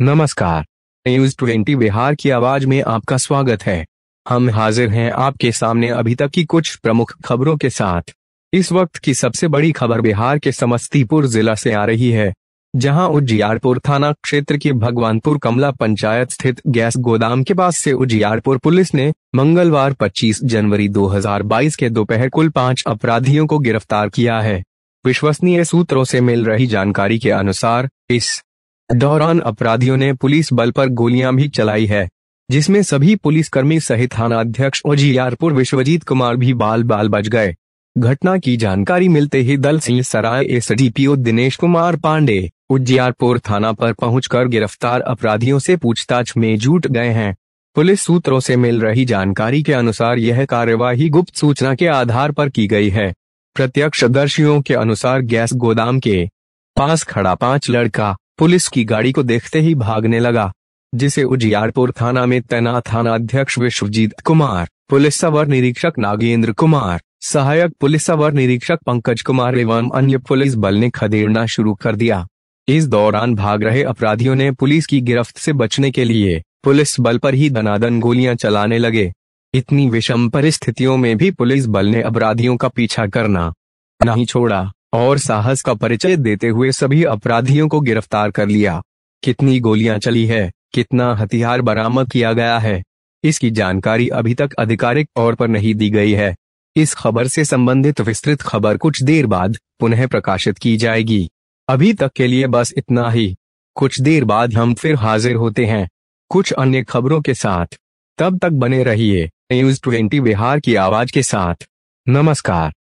नमस्कार news twenty Bihar की आवाज में आपका स्वागत है हम हाजिर हैं आपके सामने अभी तक की कुछ प्रमुख खबरों के साथ इस वक्त की सबसे बड़ी खबर बिहार के समस्तीपुर जिला से आ रही है जहां उजियारपुर थाना क्षेत्र की भगवानपुर कमला पंचायत स्थित गैस गोदाम के पास से उजियारपुर पुलिस ने मंगलवार 25 जनवरी 2022 के दोपहर कुल पांच अपराधियों को गिरफ्तार किया है विश्वसनीय सूत्रों से मिल रही जानकारी के अनुसार इस दौरान अपराधियों ने पुलिस बल पर गोलियां भी चलाई है जिसमें सभी पुलिसकर्मी सहित थाना अध्यक्ष उजियारपुर विश्वजीत कुमार भी बाल बाल बच गए घटना की जानकारी मिलते ही Dalsinghsarai S D Dinesh Kumar Pandey Ujiarpur थाना पर पहुंचकर गिरफ्तार अपराधियों से पूछताछ में जुट गए हैं पुलिस सूत्रों से मिल रही जानकारी के अनुसार यह कार्यवाही गुप्त सूचना के आधार पर की गई है प्रत्यक्षदर्शियों के अनुसार गैस गोदाम के पास खड़ा पांच लड़का पुलिस की गाड़ी को देखते ही भागने लगा जिसे उजियारपुर थाना में तैनात थाना अध्यक्ष विश्वजीत कुमार पुलिस अवर निरीक्षक नागेंद्र कुमार सहायक पुलिस अवर निरीक्षक पंकज कुमार एवं अन्य पुलिस बल ने खदेड़ना शुरू कर दिया इस दौरान भाग रहे अपराधियों ने पुलिस की गिरफ्त से बचने के लिए पुलिस बल पर ही दनादन गोलियां चलाने लगे इतनी विषम परिस्थितियों में भी पुलिस बल ने अपराधियों का पीछा करना नहीं छोड़ा और साहस का परिचय देते हुए सभी अपराधियों को गिरफ्तार कर लिया कितनी गोलियां चली है कितना हथियार बरामद किया गया है इसकी जानकारी अभी तक आधिकारिक तौर पर नहीं दी गई है इस खबर से संबंधित विस्तृत खबर कुछ देर बाद पुनः प्रकाशित की जाएगी अभी तक के लिए बस इतना ही कुछ देर बाद हम फिर हाजिर होते हैं कुछ अन्य खबरों के साथ तब तक बने रहिए न्यूज ट्वेंटी बिहार की आवाज के साथ नमस्कार